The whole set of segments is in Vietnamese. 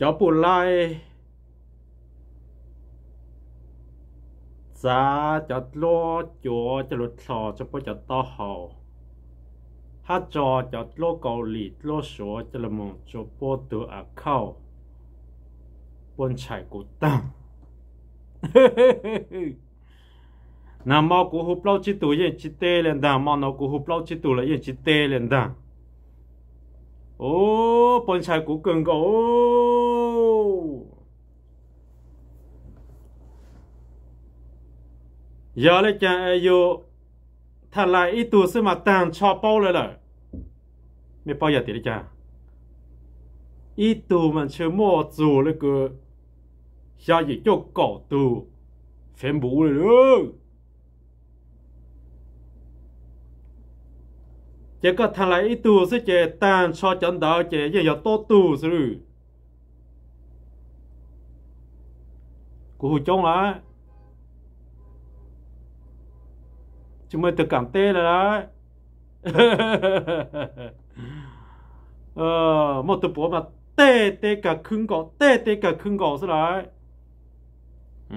จอปุ่นไล่ซาจัดล้อจัวจะหลุดหอจะไปจัดต่อหอฮัจจอจัดล้อเกาหลีล้อสัวจะละมองจะปวดตัวอักเข้าบนชายกูตั้ง nào mò cú hụp lâu chỉ tuổi yên chỉ tê lên đà mò nào cú hụp lâu chỉ tuổi là yên chỉ tê lên đà ô bọn sai cú cường gỗ giờ lấy cha ai yo thà lại ít tuổi sư mà tàn cho bao lời lời mấy bao giờ thì lấy cha ít tuổi mà chưa mua dù lấy cứ giờ chỉ cho cổ tuổi phèn bù rồi chỉ có thằng lại ít tu sẽ chế tan cho chân đạo chế giờ giờ tốt tu rồi của hồi chống lại chúng mình tự cảm tê là đấy ờ một tụi bố mà tê tê cả khung gõ tê tê cả khung gõ rồi đấy ừ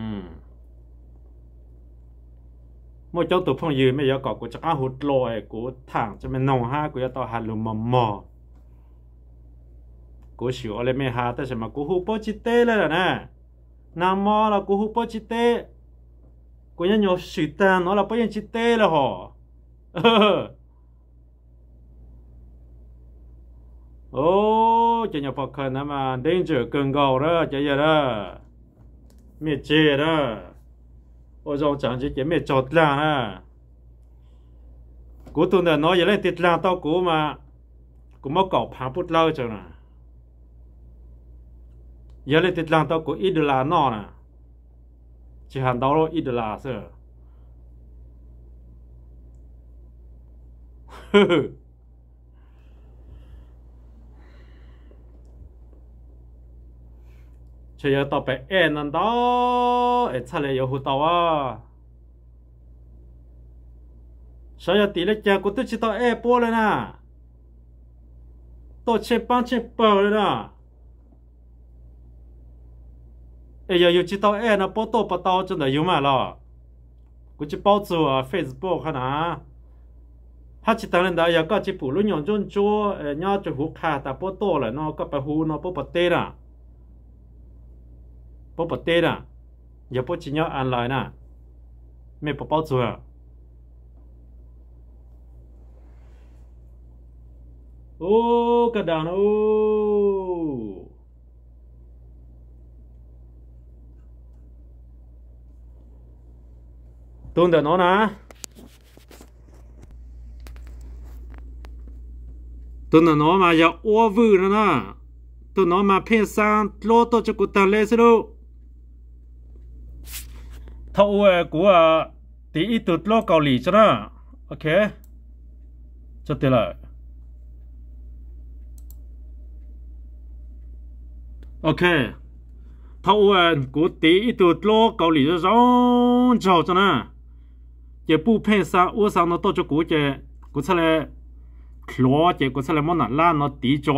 mỗi chỗ tụ phong dư mấy giờ cọ của chắc hụt lòi của thẳng cho mình nồng ha của tao hà lùm mầm mò của sửa lên mấy hà ta sẽ mà của hụt bó chi tê lên rồi nè nam mò là của hụt bó chi tê của nhân nhộp sửa ta nó là bó nhân tê là họ ô cho nhập phật khẩn mà danger cần gầu đó cho giờ đó mẹ chê đó ô dòng chẳng chỉ kiếm mẹ chọt là à cú tuần là nó vậy lên tiệt là tao cú mà cú mắc cậu phá bút lâu cho nè giờ lên tiệt là tao cú ít là nọ nè chỉ hàng đó rồi ít là sợ chỉ có tập bé em nên đó em chắc lại có hụt tao à sao giờ tí lấy chàng của tôi chỉ tao em bố rồi nè, tôi chế bán chế bờ rồi nè, em giờ chỉ tao em nó bố tôi bố tao chân là yếu mà lo của chỉ bao giờ Facebook hả nà hát chỉ tăng lên đó giờ có chỉ phụ lúc nhỏ chôn chúa nhớ cho hú khà ta bố tôi là nó có phải hú nó bố bật tê à bố bố tê nè giờ bố chỉ nhớ ăn lại nè mẹ bố bố chùa ô cái đàn ô tôn được nó nè tôn được nó mà giờ ô vư nữa nè tôi nó mà phê sang lô tôi cho cô ta lên sẽ đâu thâu ờ, của ờ, tí ít tụt lô cầu lì cho nó ok cho tiền lại ok thâu ờ, của tí ít tụt lô cầu lì cho rong cho cho nó chỉ bu phê sa u sa nó to cho của chị của sao lại lúa chị của sao lại món nản la nó tí cho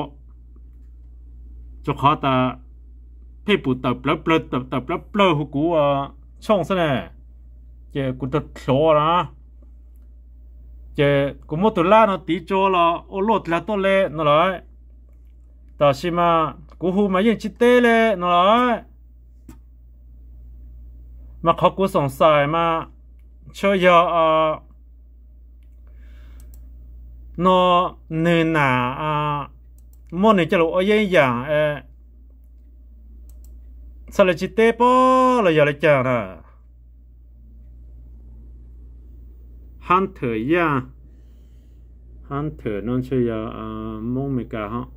cho khó ta phê bu tập lớp lớp tập tập lớp lớp của này, 총선에 이제 군터 클로라 이제 고모들라는 뒤쪽으로 올라올라 또래 너라 다시마 고후마 인치 때래 너라 mà khó cú sống xài mà cho giờ à nó nền nà à mỗi ngày cho lũ ở dưới à? sao lại chỉ tê bó là giờ lại chờ nè hắn thử ya hắn thử non chơi giờ mong mình cả họ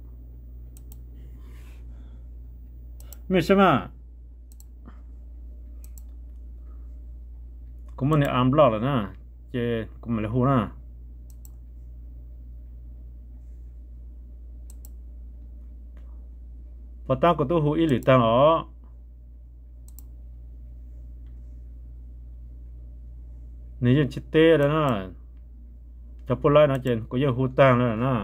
mình xem à cũng mình ăn blo rồi nè chứ cũng mình là hú nè và ta có tu hú ít lì tăng ở นี่ยังชิเต้แล้วนะจะปนไล่นะเจนก็ยังหูตังแล้วนะ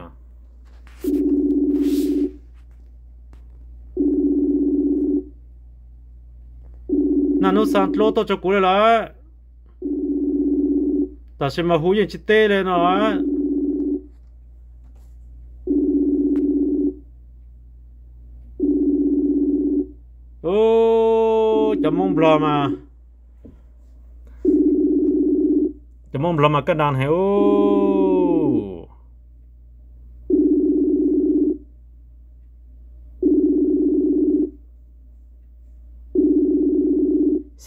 นั่นนู้สันโลตัวจะกูเลยละแต่ฉันมาหูยังชิเต้เลยนะโอ้จะมองบลอมาจะมองลมาก็ดานเฮ้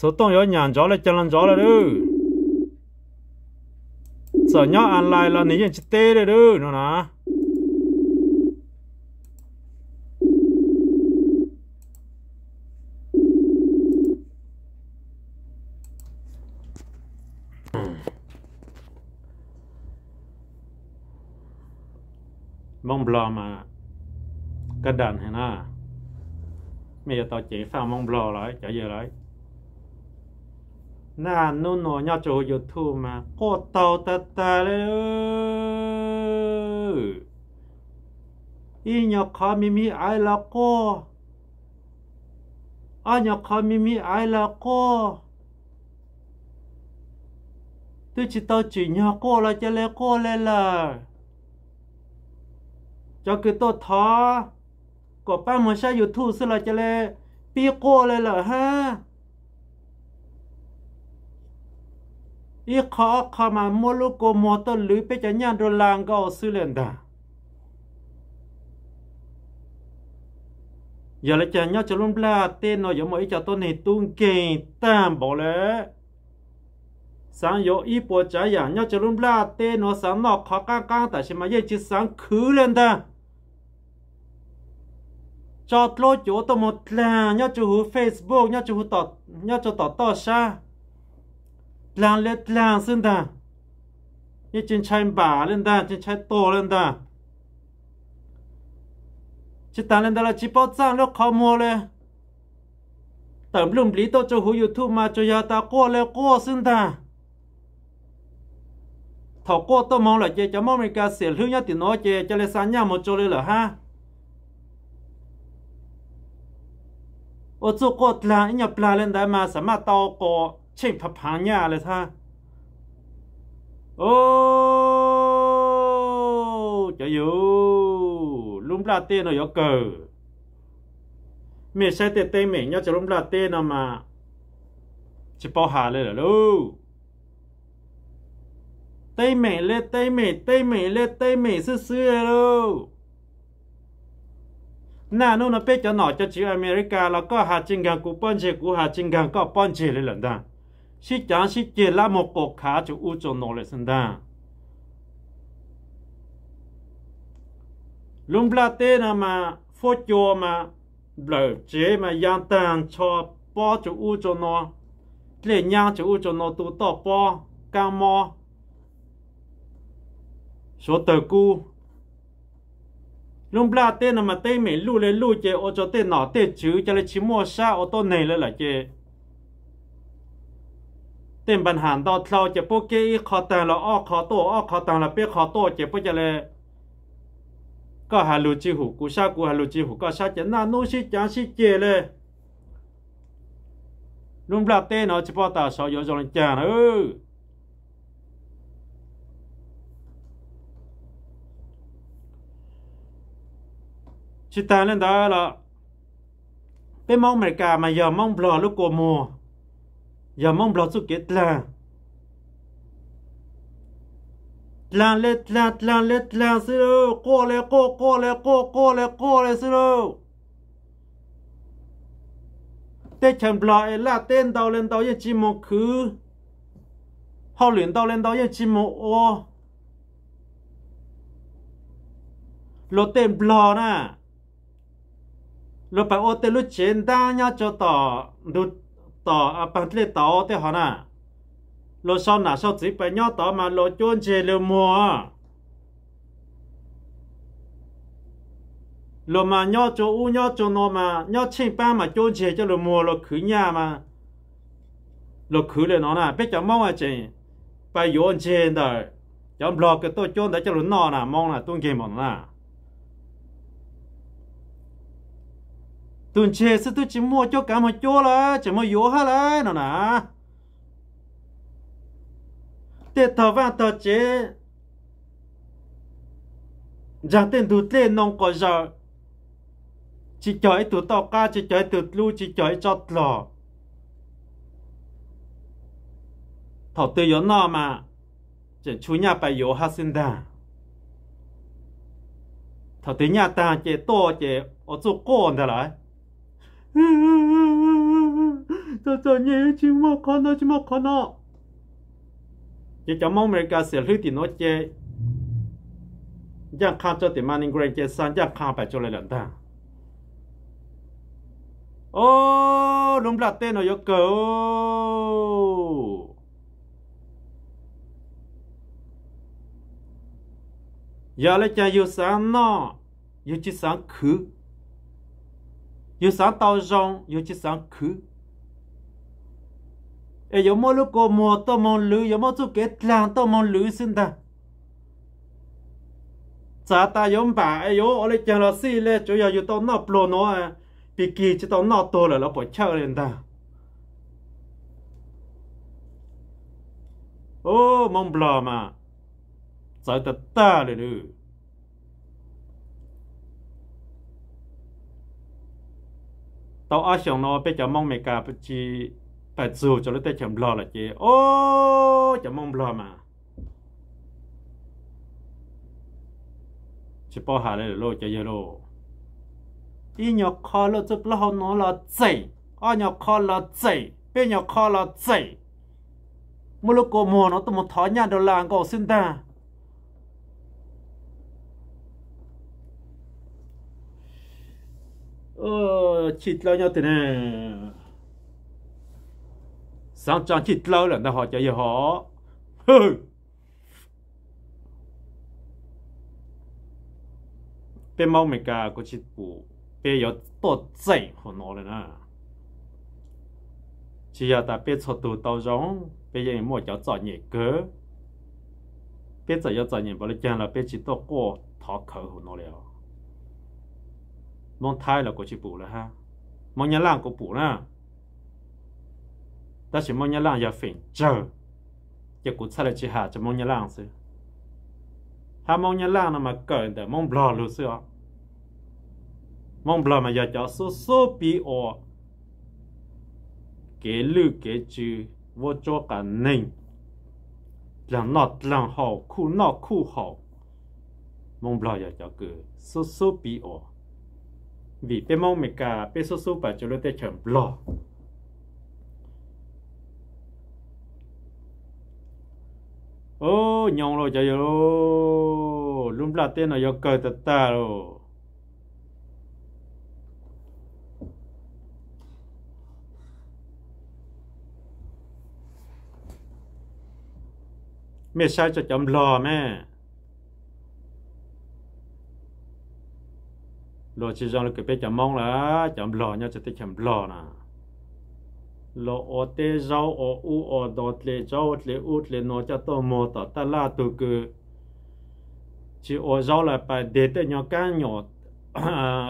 สต้องย้อนยันจ้อเลยจันลันจ้อเลยดูสอนย้อนอันไลน์เราหนีอย่างชิเต้เลยดูเนาะนะ mong bò mà cái đàn hay na bây giờ tao chỉ phao mong bò lại chả giờ lại na nô nô nhau chỗ youtube mà cô tao ta ta lên y nhau khó mi mi ai là cô ai nhau khó mi mi ai là cô tôi chỉ tao chỉ nhau cô là chả lẽ cô lên là cho cái tổ thó có ba mươi sáu youtube xí là cho lê pi cô lê là ha ý khó khó mà mua lúc cô mua tờ lưới bây giờ nhàn đồ làng gạo xí lên đà giờ lại chả nhau cho luôn la tên nó giờ mỗi cho tôi này tung kì tam bỏ lẽ sáng giờ ít bộ trái nhau cho luôn la tên nó sáng nó khó căng căng tại sao mà vậy chứ sáng khứ lên ta cho lô chỗ tôi một là nhớ chú hú Facebook nhớ chú hú tỏ nhớ chú tỏ tỏ xa là lết là xin ta như trên chai bà lên ta trên chai tổ lên ta chỉ ta lên ta là chỉ bao trang lúc khó mua lên tầm lùm lý tôi cho hú YouTube mà cho giờ ta qua lên qua xin ta thọ qua tôi mong là chơi cho mong mình cả sẽ lưu nhớ thì nói chơi cho lên sáng nhà một chỗ lên là ha 我做过啦，人家不啦人的嘛，什么刀过，切怕怕呀了他。ô chả dữ lúng la tên nó cờ mẹ sẽ tê mẹ nhớ chả lúng la tên nó mà chỉ bao hà lên là lu tê mẹ lên tê mẹ tê mẹ lên tê mẹ xưa xưa e lu na nu nó pe cho nó cho chữ America là có hạt chinh gần của bọn chị của hạt chinh gần có bọn chị lên lần đó sĩ chẳng sĩ chỉ là một cuộc khá cho u cho nó lên sân đó lúc là tê là mà phô cho mà lỡ chế mà yang tàn cho bỏ cho u cho nó lệ nhang cho u cho nó tụ tỏ bỏ cao mò số tờ cu ลุงปลาเต้นมาเต้เหม่ลู่เลยลู่เจโอจเต้หน่อเต้จื้อจะเลยชิมัวซาโอต้นในเลยหล่ะเจเต้นปัญหาตอนเ่าเจโพวกเกอีคอต่งเราอ้อคอโตอ้อคอตังเราเปี้ยคอโตเจโปพวกจะเลยก็ฮาลูจิหูกูชากูฮาลูจิหูก็ชาจะน่าโนชิจังชิเจเลยลุงปลาเต้นเอาเฉพาะตาสอยจงจางเออ chỉ ta lên đó là bé mong mày cả mà giờ mong bờ lúc của mùa giờ mong bờ suốt kiệt là là lết là là lết là sư đâu cô lê cô cô lê cô cô lê cô lê sư đâu tên chẳng bờ là tên đầu lên đầu như chỉ một khứ họ luyện đầu lên đầu như chỉ một ô lột tên bờ nè lúc bà ô tê lúc chén ta nhá cho tỏ đủ tỏ à bà lê tỏ tê họ à lúc sau nà sau chỉ bà nhá tỏ mà lúc chôn chê lưu mùa lúc mà nhá cho u nhá cho nô mà nhá chênh ba mà chôn chê cho lưu mùa lúc khứ nhà mà lúc khứ lên nó nà biết cho mong à chê bà yôn chê đời chẳng lọc cái tôi chôn đã cho lúc nó nà mong là tuôn kê mong nà tuần chê sẽ tôi chỉ mua cho cả một chỗ là chỉ mua yếu hết là nó nè tê thờ vàng tờ chế giang tên tụt lên nông có giờ chỉ chơi từ tàu ca chỉ chơi từ lưu chỉ chơi cho lò thọ tư yếu nọ mà chỉ chú nhà bài yếu hát xin đà thọ tư nhà ta chỉ to chỉ ở chỗ con thế lại จะจะเย่ชิมอคานะชิมอคานะจะจะมองเมริกาเสียหรือตีนอเจยังข้าจะติมานิงเรนเจสันยังข้าไปจุเลนต์โอ้ลุงปลาเต้นอยู่เก่าอย่าเลยจะอยู่สามนออยู่ทีสามคือ有啥道上有去啥去。哎，有么如果么到么路，有么做给两到么路先的。咋打用吧？哎呦，我来讲了事嘞，主要有到那不咯啊，别给就到那多了，老不巧人的。ô mong bò mà giờ ta ta rồi ตออาชงนอไปจะมองเมกาปจีปัจจุจะรู้แต่เฉมบลอละเจโอ้จะมองบลอมาจะปอหาเลยโลจะเยอะโลอีหยกคอเราจะลอหนอละเจอันหยกคอละเจเป็นหยกคอละเจมุลโกโมนอตมทอนยาดลางก็ซึ่ตาเออชิดเราเนี่ยแต่เนี่ยสังจังชิดเราแหละนะฮะจะยี่ห้อเป็นเมื่อไาก็ชิดปูเป็นยอดตัวใจญ่ของเราเลยนะชิยาตาเป็นชุดตัวตร้องเป็นยังไม่เจ้าจันยิ่งเกอเป็นจะยอดจอันยิ่งบริจาคแล้เป็นชิดตัวก็ทักเขาของเราเลย mong thai là có chỉ bù là ha mong nhà làng có bù là ta chỉ mong nhà làng giờ phỉnh chờ giờ cũng xài là chỉ hà cho mong nhà làng xí ha mong nhà làng là mà cởi để mong bò luôn xí ạ mong bò mà giờ cho số số bị ọ kế lư kế chữ vô cho cả nền làm nọ làm hậu khu nọ khu hậu mong bò giờ cho cứ số số bị ọ vì bé mong mẹ cả bé số số bà cho lỡ tê chẳng lo ô nhong rồi cho rồi lúc là tên là do cờ tật ta rồi mẹ sao cho chậm lo mẹ lo chỉ rằng là cái bé chả mong là chả lo nhau chỉ thấy chả lo nè lo ở tê rau ở u ở đọt lệ rau lệ u lệ nó cho tôi mua tỏ ta la tôi cứ chỉ ở rau là phải để tới nhau cá nhỏ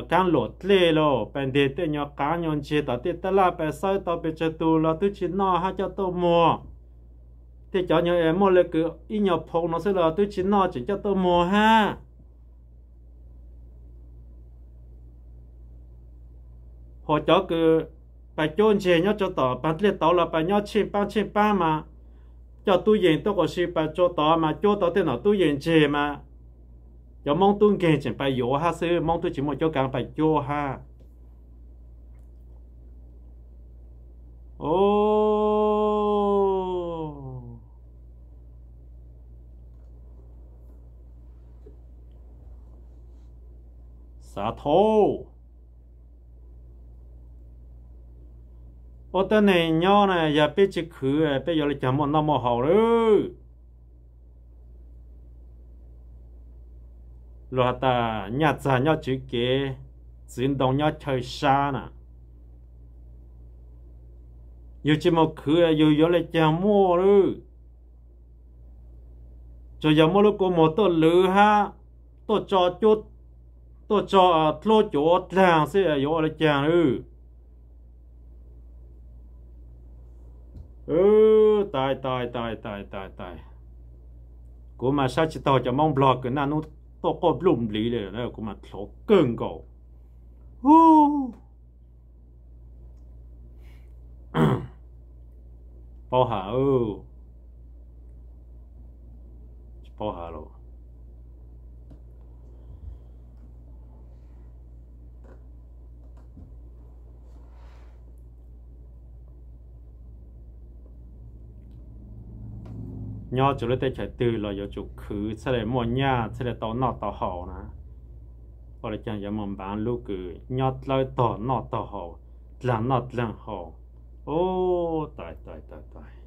cá lột lệ lo phải để tới nhau cá nhỏ chỉ tỏ tê ta là phải sai tỏ phải cho tôi là tôi chỉ nó ha cho tôi mua, thế cho nhau em mua là cứ ít nhau phong nó sẽ là tôi chỉ nó chỉ cho tôi mua ha họ cho cứ bà chôn chè nhớ cho tỏ bà liệt tỏ là bà nhớ chê ba chê ba mà cho tu yên tôi có sự bà cho tỏ mà cho tỏ thế nào tu yên chê mà cho mong tu kề chỉ bà yếu ha sư mong tu chỉ một cho càng bà cho ha ô xả thô ô tô này nho này giờ biết chỉ khử bây giờ lại chả một năm một hậu nữa rồi ta nhà ra nhau chữ kế diễn động nhau chơi xa nè dù chỉ một khử dù giờ lại chả một nữa cho giờ một lúc có một tô lử ha tô cho chút tô cho thua chỗ chàng sẽ giờ lại chàng nữa ừ tài tài tài tài tài tài của mà sao chỉ tao cho mong blog cái nan nó to có lùm lý để nó của mà thổ cơn cổ bao hà ừ bao hà rồi nhớ chỗ lấy tay chạy từ là giờ chỗ khứ sẽ là mua nhà sẽ là tàu nọ tàu hậu nè và lại chẳng giờ mình bán lúc cứ nhớ lấy tàu nọ tàu hậu là nọ là hậu ô tại tại tại tại